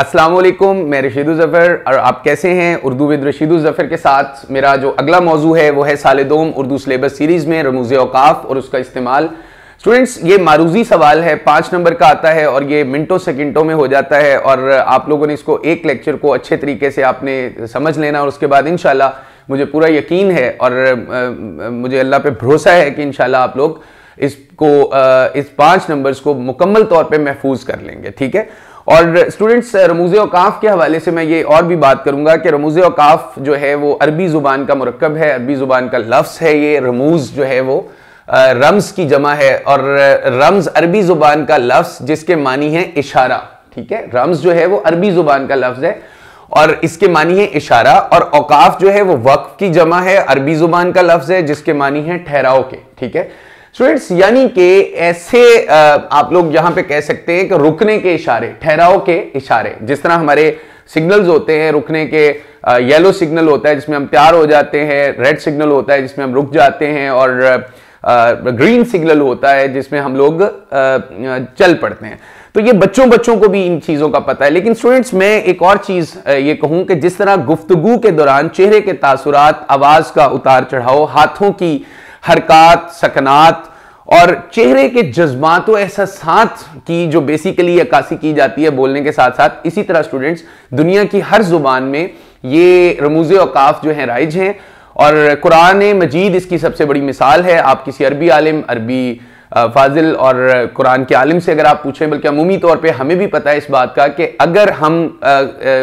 अस्सलाम वालेकुम मैं रशीदु ज़फ़र और आप कैसे हैं उर्दू विद रशीदु ज़फ़र के साथ मेरा जो अगला मौजू है वो है साल दोम उर्दू सलेबस सीरीज़ में रमूज़ अवकाफ़ और उसका इस्तेमाल स्टूडेंट्स ये मारूजी सवाल है पाँच नंबर का आता है और ये मिनटों सेकंडों में हो जाता है और आप लोगों ने इसको एक लेक्चर को अच्छे तरीके से आपने समझ लेना और उसके बाद इन मुझे पूरा यकीन है और मुझे अल्लाह पर भरोसा है कि इन आप लोग इसको इस पांच नंबर्स को मुकम्मल तौर पे महफूज कर लेंगे ठीक है और स्टूडेंट्स रमूज़ अवकाफ के हवाले से मैं ये और भी बात करूंगा कि रमूज़ अवकाफ जो है वो अरबी ज़ुबान का मरकब है अरबी ज़ुबान का लफ्स है ये रमूज़ जो है वो रम्स की जमा है और रम्स अरबी ज़ुबान का लफ्स जिसके मानी है इशारा ठीक है रम्स जो है वो अरबी ज़ुबान का लफ्ज़ है और इसके मानी है इशारा और औकाफ जो है वो वक्फ की जमा है अरबी ज़ुबान का लफ्ज़ है जिसके मानी है ठहराव के ठीक है स्टूडेंट्स यानी कि ऐसे आप लोग यहां पे कह सकते हैं कि रुकने के इशारे ठहराव के इशारे जिस तरह हमारे सिग्नल्स होते हैं रुकने के येलो सिग्नल होता है जिसमें हम तैयार हो जाते हैं रेड सिग्नल होता है जिसमें हम रुक जाते हैं और ग्रीन सिग्नल होता है जिसमें हम लोग चल पड़ते हैं तो ये बच्चों बच्चों को भी इन चीज़ों का पता है लेकिन स्टूडेंट्स मैं एक और चीज़ ये कहूँ कि जिस तरह गुफ्तगु के दौरान चेहरे के तासुरात आवाज़ का उतार चढ़ाव हाथों की हरकत सकनात और चेहरे के जज्बात व एहसास की जो बेसिकली अक्सी की जाती है बोलने के साथ साथ इसी तरह स्टूडेंट्स दुनिया की हर जुबान में ये रमूज अवकाफ़ जो हैं राइज हैं और कुरान मजीद इसकी सबसे बड़ी मिसाल है आप किसी अरबी आलिम अरबी फाजिल और कुरान के आलिम से अगर आप पूछें बल्कि अमूमी तौर पे हमें भी पता है इस बात का कि अगर हम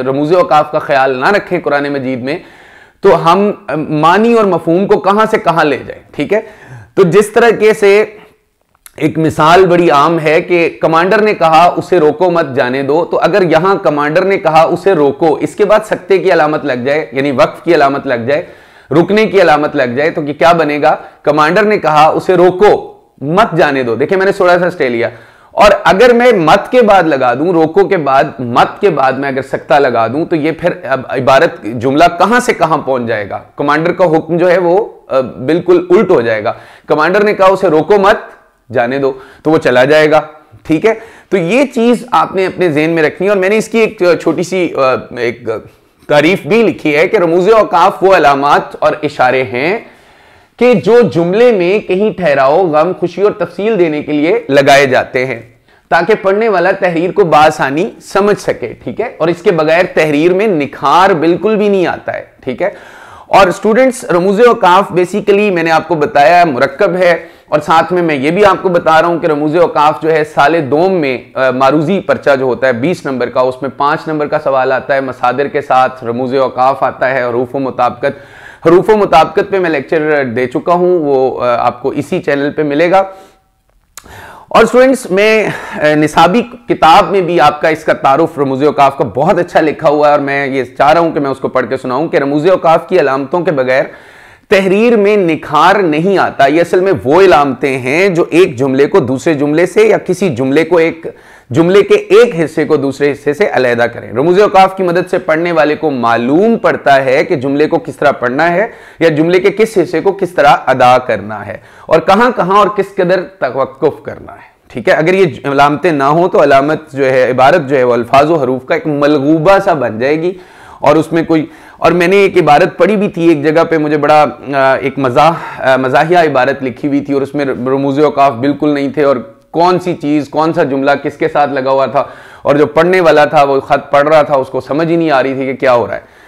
रमूज अवकाफ़ का ख्याल ना रखें कुरान मजीद में तो हम मानी और मफहूम को कहां से कहां ले जाए ठीक है तो जिस तरह से एक मिसाल बड़ी आम है कि कमांडर ने कहा उसे रोको मत जाने दो तो अगर यहां कमांडर ने कहा उसे रोको इसके बाद सत्ते की अलामत लग जाए यानी वक्फ की अलामत लग जाए रुकने की अलामत लग जाए तो कि क्या बनेगा कमांडर ने कहा उसे रोको मत जाने दो देखिए मैंने थोड़ा सा स्टे लिया और अगर मैं मत के बाद लगा दूं रोको के बाद मत के बाद मैं अगर सकता लगा दूं तो ये फिर अब इबारत जुमला कहां से कहां पहुंच जाएगा कमांडर का हुक्म जो है वो बिल्कुल उल्ट हो जाएगा कमांडर ने कहा उसे रोको मत जाने दो तो वो चला जाएगा ठीक है तो ये चीज आपने अपने जेन में रखनी है और मैंने इसकी एक छोटी सी एक तारीफ भी लिखी है कि रमूज अवकाफ वो अलामत और इशारे हैं कि जो जुमले में कहीं ठहराओ गम खुशी और तफसील देने के लिए लगाए जाते हैं ताकि पढ़ने वाला तहरीर को बासानी समझ सके ठीक है और इसके बगैर तहरीर में निखार बिल्कुल भी नहीं आता है ठीक है और स्टूडेंट्स रमूज अवकाफ बेसिकली मैंने आपको बताया मुरकब है और साथ में मैं ये भी आपको बता रहा हूं कि रमूज अवकाफ जो है साल दोम में आ, मारूजी पर्चा जो होता है बीस नंबर का उसमें पांच नंबर का सवाल आता है मसादिर के साथ रमूज अवकाफ आता है रूफ मुताबकत हरूफ मुताबकत पे मैं लेक्चर uh, दे चुका हूं वो uh, आपको इसी चैनल पे मिलेगा और स्टूडेंट्स मैं uh, निसाबी किताब में भी आपका इसका तारुफ रमूज अवकाफ का बहुत अच्छा लिखा हुआ है और मैं ये चाह रहा हूं कि मैं उसको पढ़ के सुनाऊं कि रमूज अवकाफ की अलामतों के बगैर तहरीर में निखार नहीं आता ये असल में वो इलामतें हैं जो एक जुमले को दूसरे जुमले से या किसी जुमले को एक जुमले के एक हिस्से को दूसरे हिस्से से अलहदा करें रमूज अवकाफ की मदद से पढ़ने वाले को मालूम पड़ता है कि जुमले को किस तरह पढ़ना है या जुमले के किस हिस्से को किस तरह अदा करना है और कहां कहां और किस कदर तवक्फ करना है ठीक है अगर ये अलामतें ना हो तो अलामत जो है इबारत जो है वो अल्फाज हरूफ का एक मलगूबा सा बन जाएगी और उसमें कोई और मैंने एक इबारत पढ़ी भी थी एक जगह पे मुझे बड़ा एक मजा मजाहिया इबारत लिखी हुई थी और उसमें रमूज अवकाफ बिल्कुल नहीं थे और कौन सी चीज़ कौन सा जुमला किसके साथ लगा हुआ था और जो पढ़ने वाला था वो ख़त पढ़ रहा था उसको समझ ही नहीं आ रही थी कि क्या हो रहा है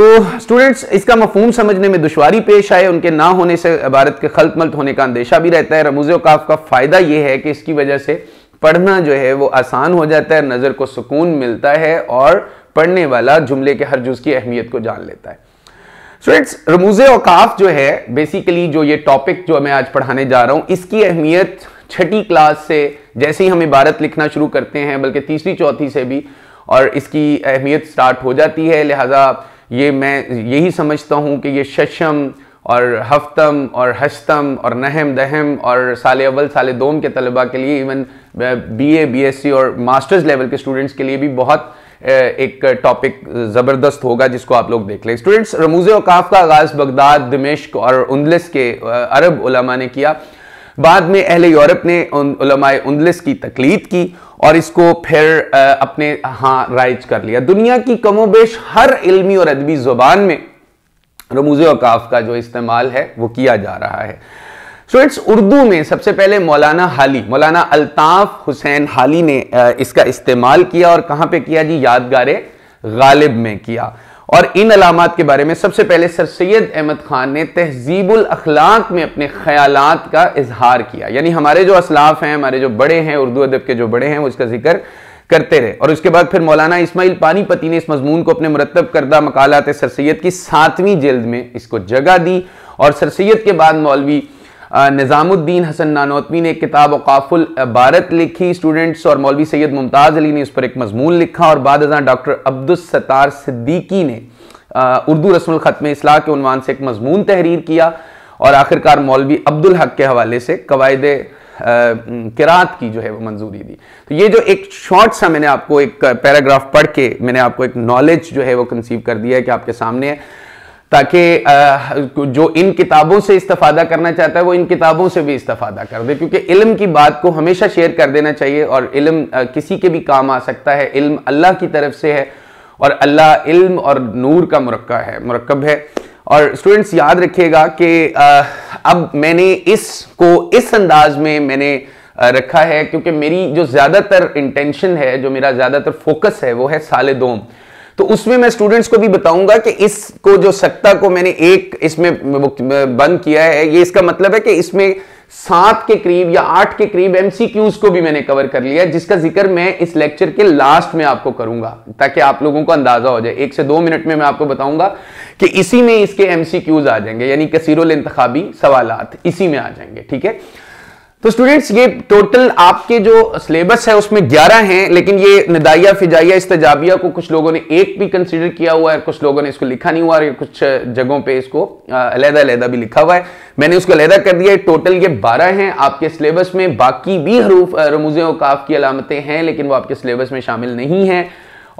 तो स्टूडेंट्स इसका मफहम समझने में दुशारी पेश आए उनके ना होने से भारत के खलतमल्त होने का अंदेशा भी रहता है रमूज काफ का फ़ायदा यह है कि इसकी वजह से पढ़ना जो है वो आसान हो जाता है नज़र को सुकून मिलता है और पढ़ने वाला जुमले के हर जुज की अहमियत को जान लेता है स्टूडेंट्स रमूज अवकाफ जो है बेसिकली जो ये टॉपिक जो मैं आज पढ़ाने जा रहा हूं इसकी अहमियत छठी क्लास से जैसे ही हम इबारत लिखना शुरू करते हैं बल्कि तीसरी चौथी से भी और इसकी अहमियत स्टार्ट हो जाती है लिहाजा ये मैं यही समझता हूँ कि ये शशम और हफ्तम और हस्तम और नहम दहम और साल अव्वल साल दोम के तलबा के लिए even B A B S C और मास्टर्स लेवल के स्टूडेंट्स के लिए भी बहुत एक टॉपिक ज़बरदस्त होगा जिसको आप लोग देख लें स्टूडेंट्स रमूज़ अवकाफ़ का आगाज़ बगदाद दमिश्क और उन्दलिस के अरब उलमा ने किया बाद में अहले यूरोप ने उलमाए उन्दलिस की तकलीद की और इसको फिर अपने हाँ राइज कर लिया दुनिया की कमोबेश हर इल्मी और अदबी ज़ुबान में रमूज अकाफ का जो इस्तेमाल है वो किया जा रहा है सो इट्स उर्दू में सबसे पहले मौलाना हाली मौलाना अल्ताफ़ हुसैन हाली ने इसका इस्तेमाल किया और कहाँ पे किया जी यादगार गालिब में किया और इन अलामत के बारे में सबसे पहले सर सैद अहमद खान ने तहजीबुल अखलाक में अपने ख्याल का इजहार किया यानी हमारे जो असलाफ हैं हमारे जो बड़े हैं उर्दू अदब के जो बड़े हैं उसका जिक्र करते रहे और उसके बाद फिर मौलाना इसमाइल पानीपति ने इस मजमून को अपने मुरतब करदा मकालत सर सैद की सातवीं जल्द में इसको जगह दी और सर सैद के बाद मौलवी निज़ामुद्दीन हसन नानोतवी ने एक किताब अकाफुल भारत लिखी स्टूडेंट्स और मौलवी सैयद मुमताज़ अली ने उस पर एक मजमून लिखा और बाद हजार डॉक्टर अब्दुलसतार सिद्दीकी ने उर्दू रस्म ख़त्म इसलाह के उनवान से एक मजमून तहरीर किया और आखिरकार मौलवी अब्दुल हक के हवाले से कवायद किरात की जो है वो मंजूरी दी तो ये जो एक शॉर्ट सा मैंने आपको एक पैराग्राफ पढ़ के मैंने आपको एक नॉलेज जो है वो कंसीव कर दिया है कि आपके सामने है ताकि जो इन किताबों से इस्तफादा करना चाहता है वो इन किताबों से भी इस्तफादा कर दे क्योंकि इल्म की बात को हमेशा शेयर कर देना चाहिए और इल्म किसी के भी काम आ सकता है इल्म अल्लाह की तरफ से है और अल्लाह इल्म और नूर का मरक्का है मरकब है और स्टूडेंट्स याद रखिएगा कि अब मैंने इसको इस अंदाज में मैंने रखा है क्योंकि मेरी जो ज़्यादातर इंटेंशन है जो मेरा ज़्यादातर फोकस है वो है साल दोम तो उसमें मैं स्टूडेंट्स को भी बताऊंगा कि इसको जो सत्ता को मैंने एक इसमें बंद किया है ये इसका मतलब है कि इसमें सात के करीब या आठ के करीब एमसीक्यूज को भी मैंने कवर कर लिया जिसका जिक्र मैं इस लेक्चर के लास्ट में आपको करूंगा ताकि आप लोगों को अंदाजा हो जाए एक से दो मिनट में मैं आपको बताऊंगा कि इसी में इसके एमसीक्यूज आ जाएंगे यानी कसीरोल इंतबी सवाल इसी में आ जाएंगे ठीक है तो स्टूडेंट्स ये टोटल आपके जो सिलेबस है उसमें 11 हैं लेकिन ये नदाइया फिजाइया तजाविया को कुछ लोगों ने एक भी कंसीडर किया हुआ है कुछ लोगों ने इसको लिखा नहीं हुआ है कुछ जगहों पे इसको अलहदा अलहदा भी लिखा हुआ है मैंने उसको अलहदा कर दिया है टोटल ये 12 हैं आपके सिलेबस में बाकी भी हरूफ रमूज अवकाफ़ की अलामतें हैं लेकिन वो आपके सिलेबस में शामिल नहीं हैं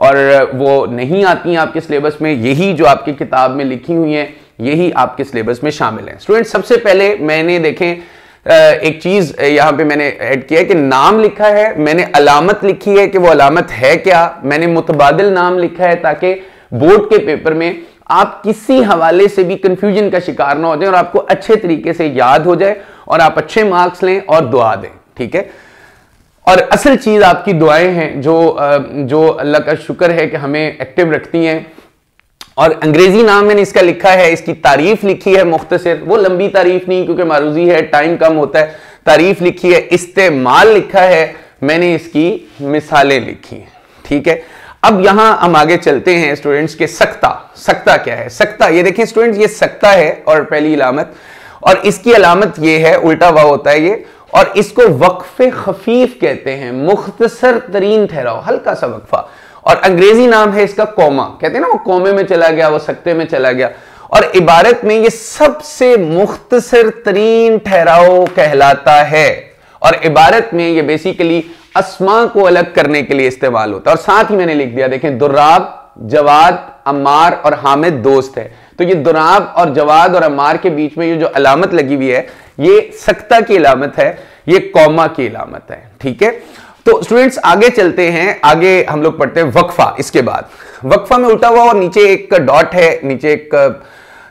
और वो नहीं आती हैं आपके सिलेबस में यही जो आपकी किताब में लिखी हुई हैं यही आपके सिलेबस में शामिल हैं स्टूडेंट सबसे पहले मैंने देखें एक चीज यहां पे मैंने ऐड किया है कि नाम लिखा है मैंने अलामत लिखी है कि वो अलामत है क्या मैंने मुतबादल नाम लिखा है ताकि बोर्ड के पेपर में आप किसी हवाले से भी कंफ्यूजन का शिकार ना हो जाए और आपको अच्छे तरीके से याद हो जाए और आप अच्छे मार्क्स लें और दुआ दें ठीक है और असल चीज़ आपकी दुआएं हैं जो जो अल्लाह का शुक्र है कि हमें एक्टिव रखती हैं और अंग्रेजी नाम मैंने इसका लिखा है इसकी तारीफ लिखी है मुख्तसर वो लंबी तारीफ नहीं क्योंकि मारूजी है टाइम कम होता है तारीफ लिखी है इस्तेमाल लिखा है मैंने इसकी मिसालें लिखी है ठीक है अब यहां हम आगे चलते हैं स्टूडेंट्स के सख्ता सख्ता क्या है सख्ता ये देखें स्टूडेंट्स ये सख्ता है और पहली अलामत और इसकी अलामत ये है उल्टा हुआ होता है ये और इसको वक्फे खफीफ कहते हैं मुख्तसर तरीन ठहराओ हल्का सा वक्फा और अंग्रेजी नाम है इसका कौमा कहते हैं ना वो कौमे में चला गया वो सकते में चला गया और इबारत में ये सबसे मुख्तसर तरीन ठहराव कहलाता है और इबारत में ये बेसिकली असमा को अलग करने के लिए इस्तेमाल होता है और साथ ही मैंने लिख दिया देखें दुर्राब जवाद अमार और हामिद दोस्त है तो ये दुराब और जवाद और अमार के बीच में ये जो अलामत लगी हुई है ये सक्ता की अलामत है ये कौमा की अलामत है ठीक है तो स्टूडेंट्स आगे चलते हैं आगे हम लोग पढ़ते हैं वक्फा इसके बाद वक्फा में उल्टा हुआ और नीचे एक डॉट है नीचे एक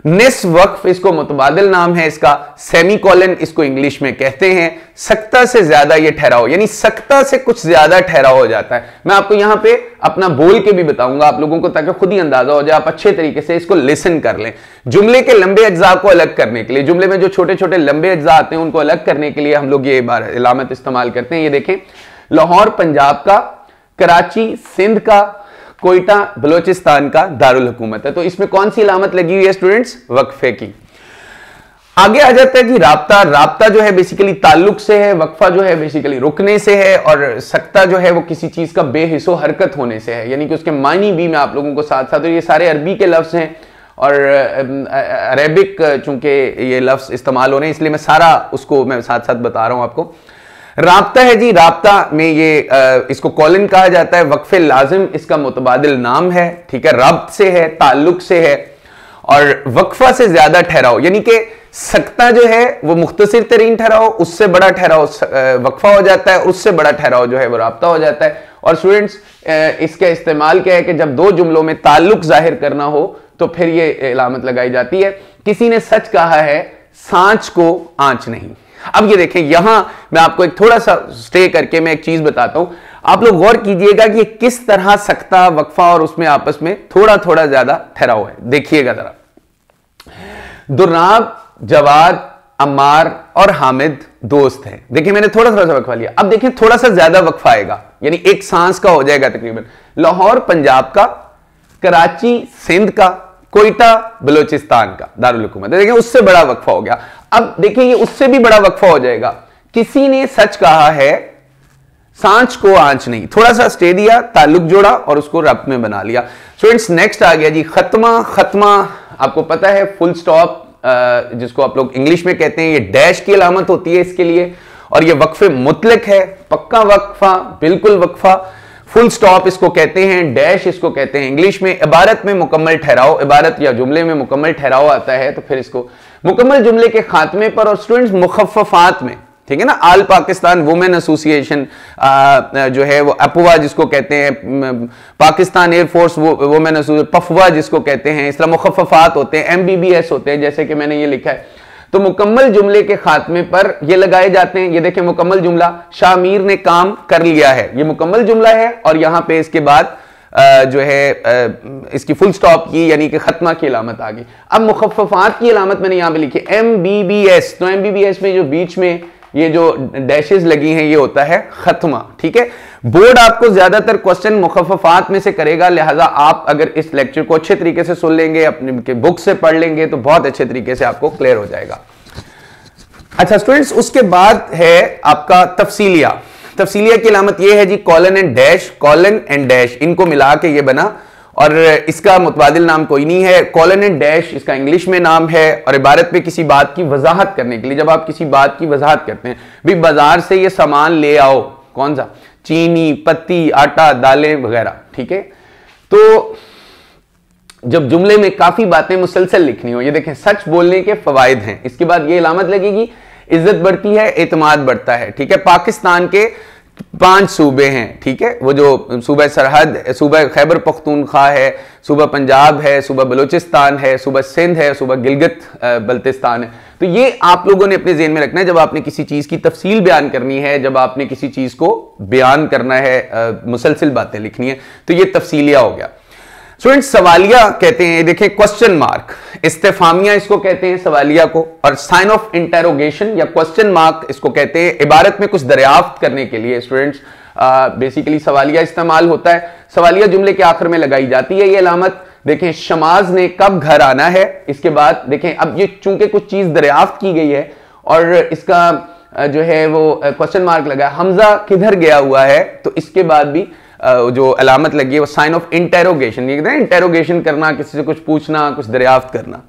निस uh, वक्फ इसको मुतबादल नाम है इसका सेमी कॉलन इसको इंग्लिश में कहते हैं सख्ता से ज्यादा ये ठहराव यानी सख्ता से कुछ ज्यादा ठहराव हो जाता है मैं आपको यहां पे अपना बोल के भी बताऊंगा आप लोगों को ताकि खुद ही अंदाजा हो जाए आप अच्छे तरीके से इसको लिसन कर लें जुमले के लंबे अज्जा को अलग करने के लिए जुमले में जो छोटे छोटे लंबे अज्जा आते हैं उनको अलग करने के लिए हम लोग ये इलामत इस्तेमाल करते हैं ये देखें लाहौर पंजाब का कराची सिंध का कोयटा बलोचिस्तान का दारुल हुकूमत है तो इसमें कौन सी लामत लगी हुई है स्टूडेंट्स वक्फे की आगे आ जाता है जी राबता राबता जो है बेसिकली ताल्लुक से है वक्फा जो है बेसिकली रुकने से है और सकता जो है वो किसी चीज का बेहिसो हरकत होने से है यानी कि उसके मानी भी मैं आप लोगों को साथ साथ तो ये सारे अरबी के लफ्ज हैं और अरेबिक चूंकि ये लफ्ज इस्तेमाल हो रहे हैं इसलिए मैं सारा उसको मैं साथ साथ बता रहा हूं आपको राबता है जी राबता में ये आ, इसको कॉलिन कहा जाता है वक्फ लाजिम इसका मुतबादल नाम है ठीक है रब से है ताल्लुक से है और वक्फा से ज्यादा ठहराओ यानी कि सकता जो है वो मुख्तसर तरीन ठहराओ उससे बड़ा ठहराओ वक्फा हो जाता है उससे बड़ा ठहराओ जो है वो रबता हो जाता है और स्टूडेंट्स इसका इस्तेमाल क्या है कि जब दो जुमलों में ताल्लुक जाहिर करना हो तो फिर ये अलामत लगाई जाती है किसी ने सच कहा है सांच को आंच नहीं अब ये देखें यहां मैं आपको एक थोड़ा सा स्टे करके मैं एक चीज बताता हूं आप लोग गौर कीजिएगा कि किस तरह सख्ता वक्फा और उसमें आपस में थोड़ा थोड़ा ज्यादा ठहरा हुआ है देखिएगा जरा दुर्नाब जवाद अमार और हामिद दोस्त हैं देखिए मैंने थोड़ा थोड़ा सा वक्फा लिया अब देखिए थोड़ा सा ज्यादा वक्फा आएगा यानी एक सांस का हो जाएगा तकरीबन लाहौर पंजाब का कराची सिंध का कोयटा बलोचिस्तान का दारुलकूमत तो देखिए उससे बड़ा वक्फा हो गया अब देखिए ये उससे भी बड़ा वक्फा हो जाएगा किसी ने सच कहा है सांच को आंच नहीं थोड़ा सा स्टे दिया ताल्लुक जोड़ा और उसको रब में बना लिया स्टूडेंट्स नेक्स्ट आ गया जी खत्मा खत्मा आपको पता है फुल स्टॉप जिसको आप लोग इंग्लिश में कहते हैं ये डैश की अलामत होती है इसके लिए और ये वक्फे मुतलक है पक्का वक्फा बिल्कुल वक्फा फुल स्टॉप इसको कहते हैं डैश इसको कहते हैं इंग्लिश में इबारत में मुकम्मल ठहराओ इबारत या जुमले में मुकम्मल ठहराओ आता है तो फिर इसको मुकम्मल जुमले के खात्मे पर और स्टूडेंट्स मुखफात में ठीक है ना आल पाकिस्तान वुमेन एसोसिएशन जो है वो अपवा जिसको कहते हैं पाकिस्तान एयरफोर्स वुमेन एसोसिएशन पफवा जिसको कहते हैं इस तरह मुखफात होते हैं एमबीबीएस होते हैं जैसे कि मैंने ये लिखा है तो मुकम्मल जुमले के खात्मे पर ये लगाए जाते हैं ये देखे मुकम्मल जुमला शामीर ने काम कर लिया है ये मुकम्मल जुमला है और यहां पे इसके बाद जो है इसकी फुल स्टॉप की यानी कि खत्मा की अलामत आ गई अब मुखफात की अलामत मैंने यहां पे लिखी एम बी बी एस तो एम बी बी एस में जो बीच में ये जो डैशेज लगी हैं ये होता है खत्मा ठीक है बोर्ड आपको ज्यादातर क्वेश्चन मुखफात में से करेगा लिहाजा आप अगर इस लेक्चर को अच्छे तरीके से सुन लेंगे अपने बुक से पढ़ लेंगे तो बहुत अच्छे तरीके से आपको क्लियर हो जाएगा अच्छा स्टूडेंट्स उसके बाद है आपका तफसीलिया तफसीलिया की लामत यह है जी colon and dash colon and dash इनको मिला के ये बना और इसका मुतबाद नाम कोई नहीं है कॉलन एंड डैश इसका इंग्लिश में नाम है और इबारत पे किसी बात की वजाहत करने के लिए जब आप किसी बात की वजाहत करते हैं भी बाजार से ये सामान ले आओ कौन सा चीनी पत्ती आटा दालें वगैरह ठीक है तो जब जुमले में काफी बातें मुसलसल लिखनी हो ये देखें सच बोलने के फवायद हैं इसके बाद ये इलामत लगेगी इज्जत बढ़ती है एतमाद बढ़ता है ठीक है पाकिस्तान के पांच सूबे हैं ठीक है वो जो सूबह सरहद सूबह खैबर पख्तूनख्वा है सूबह पंजाब है सूबह बलोचिस्तान है सूबह सिंध है सूबह गिलगित बल्तिस्तान है तो ये आप लोगों ने अपने जेन में रखना है जब आपने किसी चीज़ की तफसील बयान करनी है जब आपने किसी चीज़ को बयान करना है मुसलसिल बातें लिखनी है तो ये तफसीलिया हो गया स्टूडेंट सवालिया कहते हैं देखिए क्वेश्चन मार्क इस्तेफामिया इसको कहते हैं सवालिया को और साइन ऑफ इंटेरोगेशन या क्वेश्चन मार्क इसको कहते हैं इबारत में कुछ दरियाफ्त करने के लिए स्टूडेंट्स बेसिकली सवालिया इस्तेमाल होता है सवालिया जुमले के आखिर में लगाई जाती है ये अलामत देखें शमाज ने कब घर आना है इसके बाद देखें अब ये चूंकि कुछ चीज दरियाफ्त की गई है और इसका uh, जो है वो क्वेश्चन uh, मार्क लगा हमजा किधर गया हुआ है तो इसके बाद भी जो अलामत लगी है वो साइन ऑफ इंटेरोगेशन ये कहते हैं इंटेरोगेशन करना किसी से कुछ पूछना कुछ दरियाफ्त करना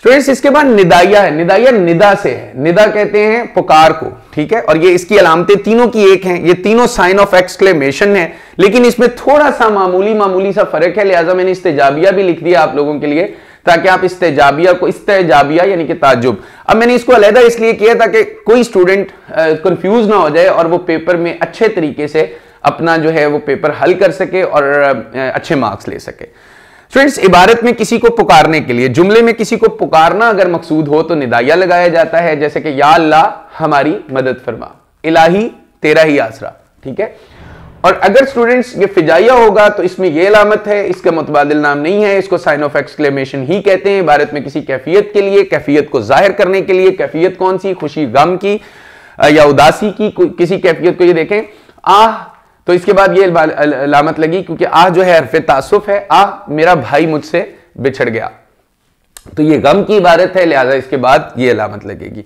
स्टूडेंट्स इसके बाद निदाइया है निदाइया निदा से है निदा कहते हैं पुकार को ठीक है और ये इसकी अलामतें तीनों की एक हैं ये तीनों साइन ऑफ एक्सक्लेमेशन है लेकिन इसमें थोड़ा सा मामूली मामूली सा फर्क है लिहाजा मैंने इस्तेजाबिया भी लिख दिया आप लोगों के लिए ताकि आप इस्तेजाबिया को इस्तेजाबिया यानी कि ताजुब अब मैंने इसको अलहदा इसलिए किया ताकि कोई स्टूडेंट कंफ्यूज ना हो जाए और वो पेपर में अच्छे तरीके से अपना जो है वो पेपर हल कर सके और अच्छे मार्क्स ले सके फ्रेंड्स इबारत में किसी को पुकारने के लिए जुमले में किसी को पुकारना अगर मकसूद हो तो निदाया लगाया जाता है जैसे कि या अल्लाह हमारी मदद फरमा इलाही तेरा ही आसरा ठीक है और अगर स्टूडेंट्स ये फिजाइया होगा तो इसमें यह अलामत है इसका मुतबादल नाम नहीं है इसको साइन ऑफ एक्सक्लेमेशन ही कहते हैं भारत में किसी कैफियत के लिए कैफियत को जाहिर करने के लिए कैफियत कौन सी खुशी गम की या उदासी की किसी कैफियत को ये देखें आह तो इसके बाद ये लामत लगी क्योंकि आ जो है हरफ तासुफ है आ मेरा भाई मुझसे बिछड़ गया तो ये गम की इबारत है लिहाजा इसके बाद ये अलामत लगेगी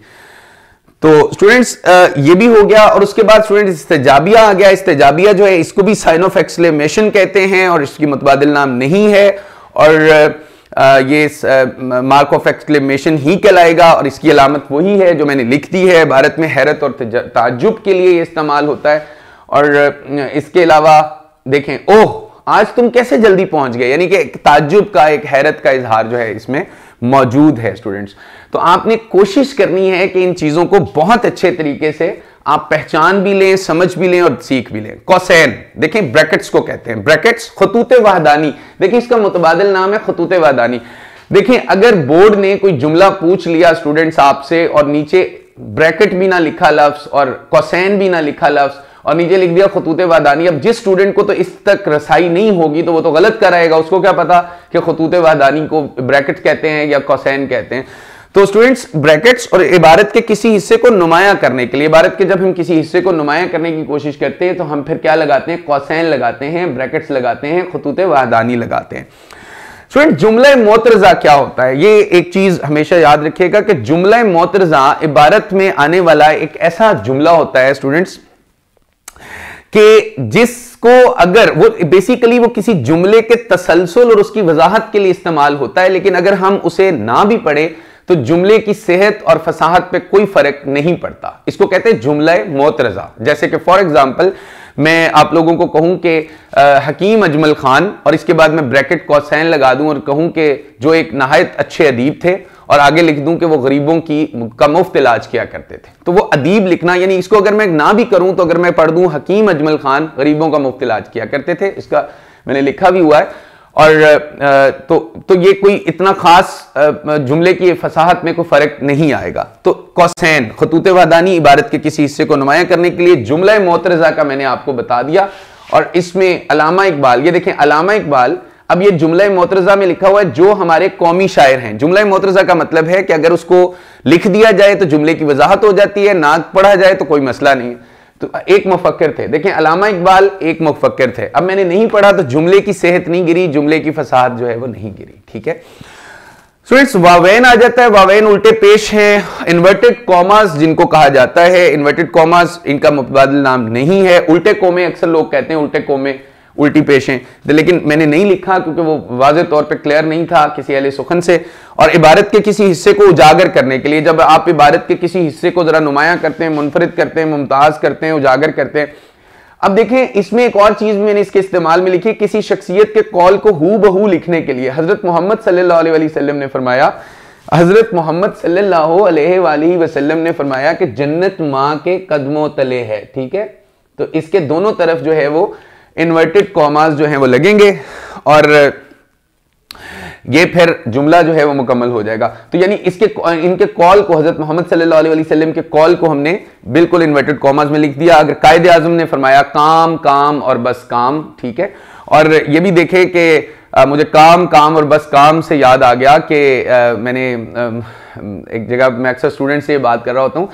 तो स्टूडेंट्स ये भी हो गया और उसके बाद स्टूडेंट इस्तेजाबिया आ गया इस्तेजाबिया जो है इसको भी साइन ऑफ एक्सलेमेशन कहते हैं और इसकी मुतबादल नाम नहीं है और ये मार्क ऑफ एक्सक्लेमेशन ही कहलाएगा और इसकी अलामत वही है जो मैंने लिख दी है भारत में हैरत और ताजुब के लिए ये इस्तेमाल होता है और इसके अलावा देखें ओह आज तुम कैसे जल्दी पहुंच गए यानी कि एक ताज्जुब का एक हैरत का इजहार जो है इसमें मौजूद है स्टूडेंट्स तो आपने कोशिश करनी है कि इन चीज़ों को बहुत अच्छे तरीके से आप पहचान भी लें समझ भी लें और सीख भी लें कौसैन देखें ब्रैकेट्स को कहते हैं ब्रैकेट्स खतूत वाहदानी देखिए इसका मुतबादल नाम है खतूत वाहदानी देखें अगर बोर्ड ने कोई जुमला पूछ लिया स्टूडेंट्स आपसे और नीचे ब्रैकेट भी ना लिखा लफ्स और कौसैन भी ना लिखा लफ्स और नीचे लिख दिया खतूत वादानी अब जिस स्टूडेंट को तो इस तक रसाई नहीं होगी तो वो तो गलत कराएगा उसको क्या पता कि खतूत वादानी को ब्रैकेट कहते हैं या कौसैन कहते हैं तो स्टूडेंट्स ब्रैकेट्स और इबारत के किसी हिस्से को नुमाया करने के लिए इबारत के जब हम किसी हिस्से को नुमाया करने की कोशिश करते हैं तो हम फिर क्या लगाते हैं कौसैन लगाते हैं ब्रैकेट्स लगाते हैं खतूत वादानी लगाते हैं स्टूडेंट जुमला मोतरजा क्या होता है ये एक चीज हमेशा याद रखिएगा कि जुमला मोतरजा इबारत में आने वाला एक ऐसा जुमला होता है स्टूडेंट्स कि जिसको अगर वो बेसिकली वो किसी जुमले के तसलसल और उसकी वजाहत के लिए इस्तेमाल होता है लेकिन अगर हम उसे ना भी पढ़े तो जुमले की सेहत और फसाहत पे कोई फर्क नहीं पड़ता इसको कहते हैं जुमला मोतरजा जैसे कि फॉर एग्जाम्पल मैं आप लोगों को कहूं कि हकीम अजमल खान और इसके बाद मैं ब्रैकेट कौसैन लगा दूं और कहूं कि जो एक नहायत अच्छे अदीब थे और आगे लिख दूं कि वो गरीबों की का मुफ्त इलाज किया करते थे तो वो अदीब लिखना यानी इसको अगर मैं ना भी करूं तो अगर मैं पढ़ दूं हकीम अजमल खान गरीबों का मुफ्त इलाज किया करते थे इसका मैंने लिखा भी हुआ है और तो तो ये कोई इतना खास जुमले की फसाहत में कोई फर्क नहीं आएगा तो कौसैन खतूत वादानी इबारत के किसी हिस्से को नुमाया करने के लिए जुमला मोतरजा का मैंने आपको बता दिया और इसमें अलामा इकबाल ये देखें अलामा इकबाल अब ये जुमला मोतरजा में लिखा हुआ है जो हमारे कौमी शायर हैं जुमला मोतरजा का मतलब है कि अगर उसको लिख दिया जाए तो जुमले की वजाहत हो जाती है नाक पढ़ा जाए तो कोई मसला नहीं तो एक मुफक्र थे देखें अलामा इकबाल एक मुफक्र थे अब मैंने नहीं पढ़ा तो जुमले की सेहत नहीं गिरी जुमले की फसाहत जो है वो नहीं गिरी ठीक है स्टूडेंट्स वावेन आ जाता है वावेन उल्टे पेश हैं इन्वर्टेड कॉमास जिनको कहा जाता है इन्वर्टेड कॉमास इनका मुतबादल नाम नहीं है उल्टे कोमे अक्सर लोग कहते हैं उल्टे कोमे उल्टी पेशें लेकिन मैंने नहीं लिखा क्योंकि वो वाज तौर पर क्लियर नहीं था किसी अहले सुखन से और इबारत के किसी हिस्से को उजागर करने के लिए जब आप इबारत के किसी हिस्से को ज़रा नुमाया करते हैं मुनफरद करते हैं मुमताज़ करते हैं उजागर करते हैं अब देखें इसमें एक और चीज़ मैंने इसके इस्तेमाल में लिखी किसी शख्सियत के कौल को हु बहू लिखने के लिए हज़रत मोहम्मद सल्लाम ने फरमाया हज़रत मोहम्मद सल्लाम ने फरमाया कि जन्नत माँ के कदमों तले है ठीक है तो इसके दोनों तरफ जो है वो इन्वर्टेड कॉमास जो हैं वो लगेंगे और ये फिर जुमला जो है वो मुकम्मल हो जाएगा तो यानी इसके इनके कॉल को हजरत मोहम्मद सल्लल्लाहु अलैहि वसल्लम के कॉल को हमने बिल्कुल इन्वर्टेड कॉमास में लिख दिया अगर कायद आजम ने फरमाया काम काम और बस काम ठीक है और ये भी देखे कि मुझे काम काम और बस काम से याद आ गया कि मैंने एक जगह मैं अक्सर स्टूडेंट से ये बात कर रहा होता हूँ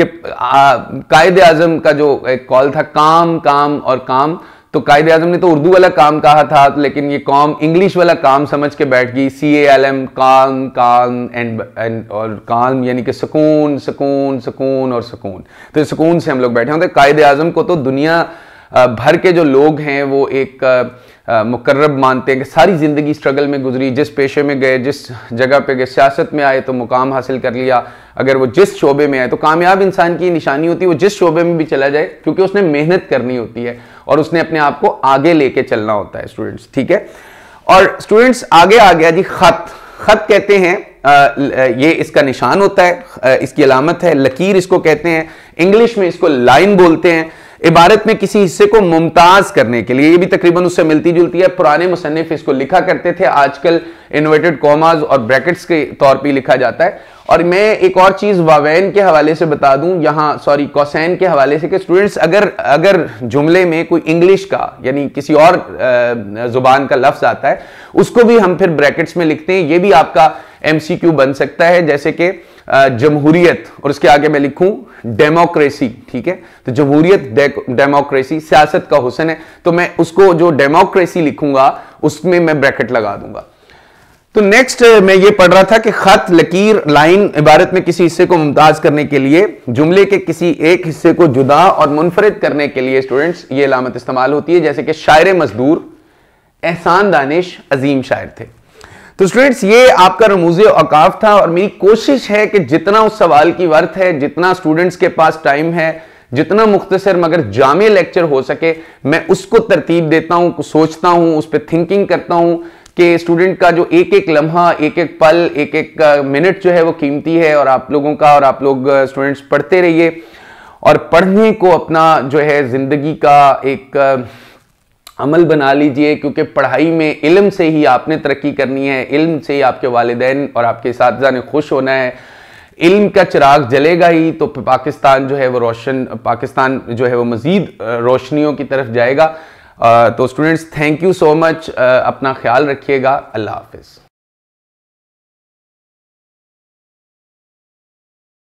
कि कायद आजम का जो एक कॉल था काम काम और काम तो कायद अजम ने तो उर्दू वाला काम कहा था लेकिन ये कॉम इंग्लिश वाला काम समझ के बैठ गई सी एल एम काम काम एंड एंड और काम यानी कि सुकून सुकून सुकून और सुकून तो सुकून से हम लोग बैठे होते तो कायद अजम को तो दुनिया भर के जो लोग हैं वो एक मुकर्रब मानते हैं कि सारी ज़िंदगी स्ट्रगल में गुजरी जिस पेशे में गए जिस जगह पे गए सियासत में आए तो मुकाम हासिल कर लिया अगर वो जिस शोबे में आए तो कामयाब इंसान की निशानी होती है वो जिस शोबे में भी चला जाए क्योंकि उसने मेहनत करनी होती है और उसने अपने आप को आगे लेके चलना होता है स्टूडेंट्स ठीक है और स्टूडेंट्स आगे आ गया जी खत खत कहते हैं ये इसका निशान होता है इसकी अलामत है लकीर इसको कहते हैं इंग्लिश में इसको लाइन बोलते हैं इबारत में किसी हिस्से को मुमताज करने के लिए ये भी तकरीबन उससे मिलती जुलती है पुराने मुसनफ इसको लिखा करते थे आजकल इन्वर्टेड कॉमाज और ब्रैकेट्स के तौर पर लिखा जाता है और मैं एक और चीज़ वावैन के हवाले से बता दूं यहाँ सॉरी कौसैन के हवाले से कि स्टूडेंट्स अगर अगर जुमले में कोई इंग्लिश का यानी किसी और ज़ुबान का लफ्ज़ आता है उसको भी हम फिर ब्रैकेट्स में लिखते हैं ये भी आपका एमसीक्यू बन सकता है जैसे कि जमहूरियत और उसके आगे मैं लिखूं डेमोक्रेसी ठीक है तो जमहूरियत डेमोक्रेसी सियासत का हुसन है तो मैं उसको जो डेमोक्रेसी लिखूंगा उसमें मैं ब्रैकेट लगा दूंगा तो नेक्स्ट मैं ये पढ़ रहा था कि खत लकीर लाइन इबारत में किसी हिस्से को मुमताज करने के लिए जुमले के किसी एक हिस्से को जुदा और मुनफरद करने के लिए स्टूडेंट्स ये लामत इस्तेमाल होती है जैसे कि शायर मजदूर एहसान दानिश अजीम शायर थे तो स्टूडेंट्स ये आपका रमूज अकाफ था और मेरी कोशिश है कि जितना उस सवाल की वर्थ है जितना स्टूडेंट्स के पास टाइम है जितना मुख्तसर मगर जाम लेक्चर हो सके मैं उसको तरतीब देता हूँ सोचता हूँ उस पर थिंकिंग करता हूँ कि स्टूडेंट का जो एक एक लम्हा एक एक पल एक एक मिनट जो है वो कीमती है और आप लोगों का और आप लोग स्टूडेंट्स पढ़ते रहिए और पढ़ने को अपना जो है ज़िंदगी का एक अमल बना लीजिए क्योंकि पढ़ाई में इल्म से ही आपने तरक्की करनी है इल्म से ही आपके वालदेन और आपके इस ने खुश होना है इल्म का चिराग जलेगा ही तो पाकिस्तान जो है वो रोशन पाकिस्तान जो है वो मज़ीद रोशनियों की तरफ जाएगा तो students thank you so much अपना ख्याल रखिएगा अल्लाह हाफिज़